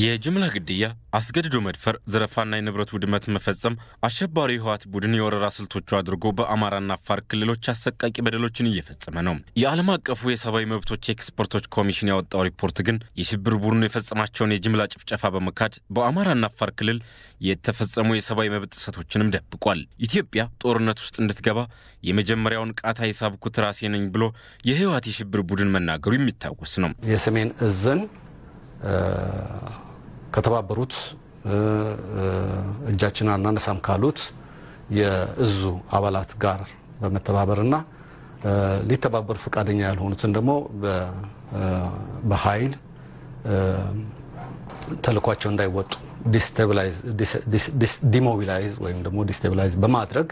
የጅምላ ግድያ፣ አስገድዶ መድፈር፣ ዘረፋና የንብረት ውድመት መፈጸም አሸባሪ የህወሓት ቡድን የወረራ ስልቶቹ አድርጎ በአማራና አፋር ክልሎች አሰቃቂ በደሎችን እየፈጸመ ነው። የዓለም አቀፉ የሰብአዊ መብቶች ኤክስፐርቶች ኮሚሽን ያወጣው ሪፖርት ግን የሽብር ቡድኑ የፈጸማቸውን የጅምላ ጭፍጨፋ በመካድ በአማራና አፋር ክልል የተፈጸሙ የሰብአዊ መብት ጥሰቶችንም ደብቋል። ኢትዮጵያ ጦርነት ውስጥ እንድትገባ የመጀመሪያውን ቃታ የሳብኩት ራሴ ነኝ ብሎ የህወሓት የሽብር ቡድን መናገሩ የሚታወስ ነው። የሰሜን እዝን ከተባበሩት እጃችንን አናነሳም ካሉት የእዙ አባላት ጋር በመተባበርና ሊተባበሩ ፈቃደኛ ያልሆኑትን ደግሞ በኃይል ተልኳቸው እንዳይወጡ ዲሞቢላይዝ ወይም ደግሞ ዲስቴብላይዝ በማድረግ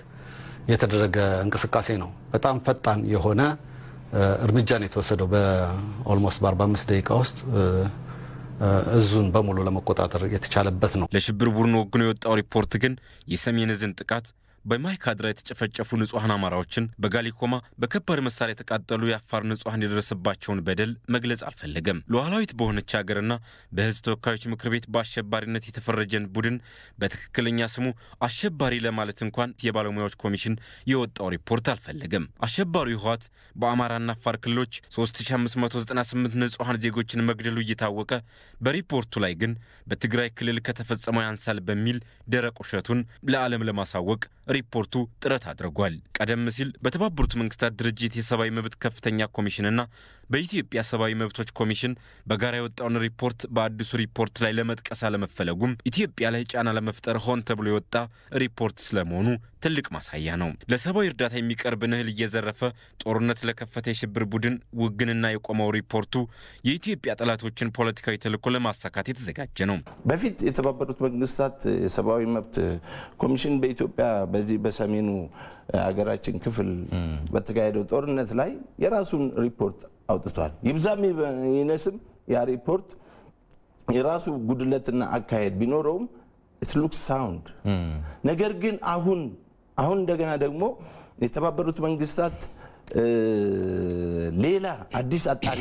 የተደረገ እንቅስቃሴ ነው። በጣም ፈጣን የሆነ እርምጃ ነው የተወሰደው በኦልሞስት በ45 ደቂቃ ውስጥ እዙን በሙሉ ለመቆጣጠር የተቻለበት ነው። ለሽብር ቡድኑ ወግኖ የወጣው ሪፖርት ግን የሰሜን እዝን ጥቃት በማይካድራ የተጨፈጨፉ ንጹሐን አማራዎችን በጋሊኮማ በከባድ መሳሪያ የተቃጠሉ የአፋር ንጹሐን የደረሰባቸውን በደል መግለጽ አልፈለገም። ሉዓላዊት በሆነች ሀገርና በህዝብ ተወካዮች ምክር ቤት በአሸባሪነት የተፈረጀን ቡድን በትክክለኛ ስሙ አሸባሪ ለማለት እንኳን የባለሙያዎች ኮሚሽን የወጣው ሪፖርት አልፈለገም። አሸባሪው ህወሓት በአማራና አፋር ክልሎች 3598 ንጹሐን ዜጎችን መግደሉ እየታወቀ በሪፖርቱ ላይ ግን በትግራይ ክልል ከተፈጸመው ያንሳል በሚል ደረቅ ውሸቱን ለዓለም ለማሳወቅ ሪፖርቱ ጥረት አድርጓል። ቀደም ሲል በተባበሩት መንግስታት ድርጅት የሰብአዊ መብት ከፍተኛ ኮሚሽንና በኢትዮጵያ ሰብአዊ መብቶች ኮሚሽን በጋራ የወጣውን ሪፖርት በአዲሱ ሪፖርት ላይ ለመጥቀስ አለመፈለጉም ኢትዮጵያ ላይ ጫና ለመፍጠር ሆን ተብሎ የወጣ ሪፖርት ስለመሆኑ ትልቅ ማሳያ ነው። ለሰብአዊ እርዳታ የሚቀርብን እህል እየዘረፈ ጦርነት ለከፈተ የሽብር ቡድን ውግንና የቆመው ሪፖርቱ የኢትዮጵያ ጠላቶችን ፖለቲካዊ ተልዕኮ ለማሳካት የተዘጋጀ ነው። በፊት የተባበሩት መንግስታት የሰብአዊ መብት ኮሚሽን በኢትዮጵያ በዚህ በሰሜኑ ሀገራችን ክፍል በተካሄደው ጦርነት ላይ የራሱን ሪፖርት አውጥቷል። ይብዛም ይነስም ያ ሪፖርት የራሱ ጉድለትና አካሄድ ቢኖረውም ኢትሉክ ሳውንድ ነገር ግን አሁን አሁን እንደገና ደግሞ የተባበሩት መንግስታት ሌላ አዲስ አጣሪ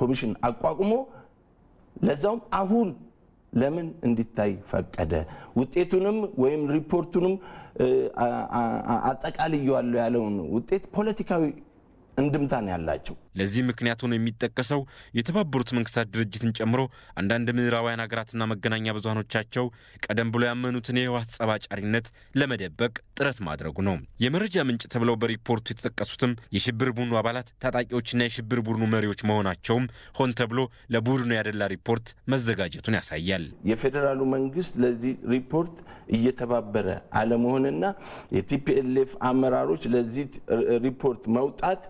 ኮሚሽን አቋቁሞ ለዛውም አሁን ለምን እንዲታይ ፈቀደ? ውጤቱንም ወይም ሪፖርቱንም አጠቃልየዋለሁ ያለውን ውጤት ፖለቲካዊ እንድምታ ነው ያላቸው። ለዚህ ምክንያት ሆኖ የሚጠቀሰው የተባበሩት መንግስታት ድርጅትን ጨምሮ አንዳንድ ምዕራባውያን ሀገራትና መገናኛ ብዙሃኖቻቸው ቀደም ብሎ ያመኑትን የህወሓት ጸባጫሪነት ለመደበቅ ጥረት ማድረጉ ነው። የመረጃ ምንጭ ተብለው በሪፖርቱ የተጠቀሱትም የሽብር ቡድኑ አባላት ታጣቂዎችና የሽብር ቡድኑ መሪዎች መሆናቸውም ሆን ተብሎ ለቡድኑ ያደላ ሪፖርት መዘጋጀቱን ያሳያል። የፌዴራሉ መንግስት ለዚህ ሪፖርት እየተባበረ አለመሆንና የቲፒኤልኤፍ አመራሮች ለዚህ ሪፖርት መውጣት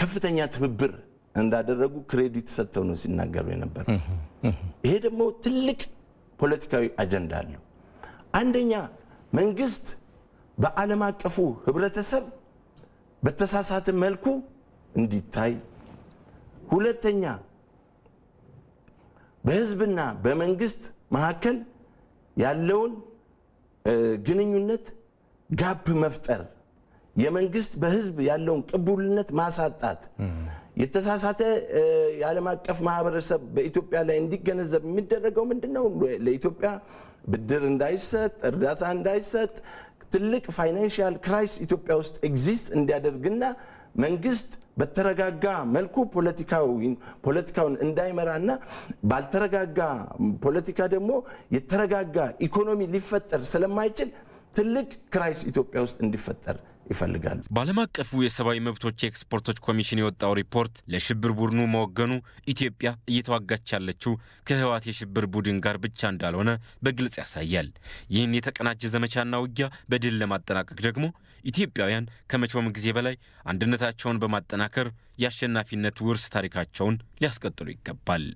ከፍተኛ ትብብር እንዳደረጉ ክሬዲት ሰጥተው ነው ሲናገሩ የነበረ። ይሄ ደግሞ ትልቅ ፖለቲካዊ አጀንዳ አለው። አንደኛ መንግስት በዓለም አቀፉ ህብረተሰብ በተሳሳተ መልኩ እንዲታይ፣ ሁለተኛ በህዝብና በመንግስት መካከል ያለውን ግንኙነት ጋፕ መፍጠር የመንግስት በህዝብ ያለውን ቅቡልነት ማሳጣት የተሳሳተ የዓለም አቀፍ ማህበረሰብ በኢትዮጵያ ላይ እንዲገነዘብ የሚደረገው ምንድን ነው? ለኢትዮጵያ ብድር እንዳይሰጥ፣ እርዳታ እንዳይሰጥ ትልቅ ፋይናንሽል ክራይስ ኢትዮጵያ ውስጥ ኤግዚስት እንዲያደርግና መንግስት በተረጋጋ መልኩ ፖለቲካውን እንዳይመራና ባልተረጋጋ ፖለቲካ ደግሞ የተረጋጋ ኢኮኖሚ ሊፈጠር ስለማይችል ትልቅ ክራይስ ኢትዮጵያ ውስጥ እንዲፈጠር ይፈልጋሉ። በዓለም አቀፉ የሰብአዊ መብቶች ኤክስፖርቶች ኮሚሽን የወጣው ሪፖርት ለሽብር ቡድኑ መወገኑ ኢትዮጵያ እየተዋጋች ያለችው ከህወሓት የሽብር ቡድን ጋር ብቻ እንዳልሆነ በግልጽ ያሳያል። ይህን የተቀናጀ ዘመቻና ውጊያ በድል ለማጠናቀቅ ደግሞ ኢትዮጵያውያን ከመቼውም ጊዜ በላይ አንድነታቸውን በማጠናከር የአሸናፊነት ውርስ ታሪካቸውን ሊያስቀጥሉ ይገባል።